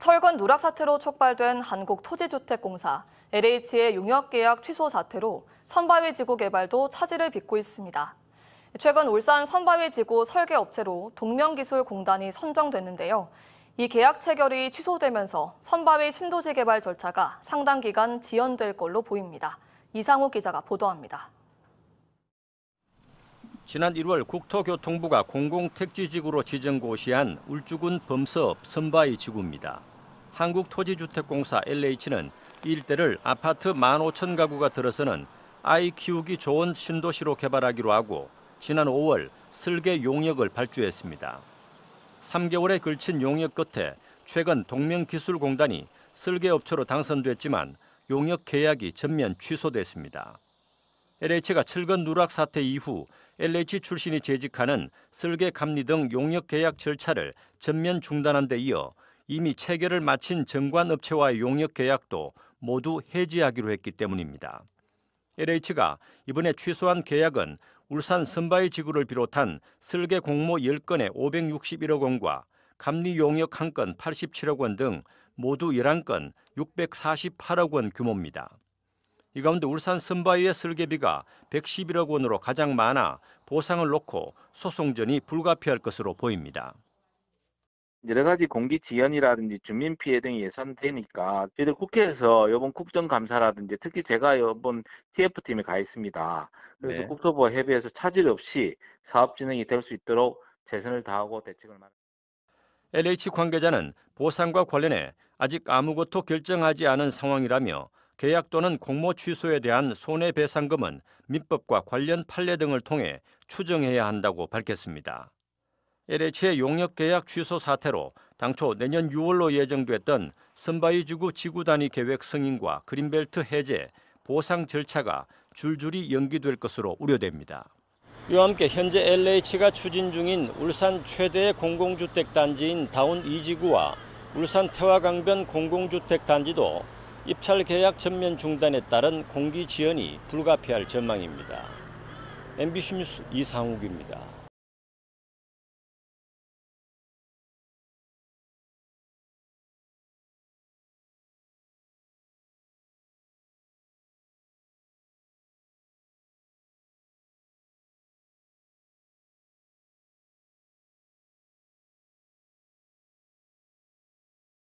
철근 누락 사태로 촉발된 한국토지주택공사, LH의 용역계약 취소 사태로 선바위 지구 개발도 차질을 빚고 있습니다. 최근 울산 선바위 지구 설계업체로 동명기술공단이 선정됐는데요. 이 계약 체결이 취소되면서 선바위 신도시 개발 절차가 상당 기간 지연될 걸로 보입니다. 이상우 기자가 보도합니다. 지난 1월 국토교통부가 공공택지지구로 지정 고시한 울주군 범서읍 선바위 지구입니다. 한국토지주택공사 LH는 일대를 아파트 15,000 가구가 들어서는 아이 키우기 좋은 신도시로 개발하기로 하고 지난 5월 슬개 용역을 발주했습니다. 3개월에 걸친 용역 끝에 최근 동명기술공단이 슬개 업체로 당선됐지만 용역 계약이 전면 취소됐습니다. LH가 철근 누락 사태 이후 LH 출신이 재직하는 슬개 감리 등 용역 계약 절차를 전면 중단한 데 이어 이미 체결을 마친 정관업체와의 용역 계약도 모두 해지하기로 했기 때문입니다. LH가 이번에 취소한 계약은 울산 선바이 지구를 비롯한 설계 공모 10건에 561억 원과 감리 용역 1건 87억 원 등 모두 11건 648억 원 규모입니다. 이 가운데 울산 선바이의 설계비가 111억 원으로 가장 많아 보상을 놓고 소송전이 불가피할 것으로 보입니다. 여러 가지 공기 지연이라든지 주민 피해 등이 예상되니까 저희들 국회에서 이번 국정감사라든지 특히 제가 이번 TF팀에 가 있습니다. 그래서 네. 국토부와 협의해서 차질 없이 사업 진행이 될 수 있도록 최선을 다하고 대책을 마련. LH 관계자는 보상과 관련해 아직 아무것도 결정하지 않은 상황이라며 계약 또는 공모 취소에 대한 손해배상금은 민법과 관련 판례 등을 통해 추정해야 한다고 밝혔습니다. LH의 용역 계약 취소 사태로 당초 내년 6월로 예정됐던 선바이 주구 지구 단위 계획 승인과 그린벨트 해제, 보상 절차가 줄줄이 연기될 것으로 우려됩니다. 이와 함께 현재 LH가 추진 중인 울산 최대의 공공주택 단지인 다운 2지구와 울산 태화강변 공공주택 단지도 입찰 계약 전면 중단에 따른 공기 지연이 불가피할 전망입니다. MBC 뉴스 이상욱입니다.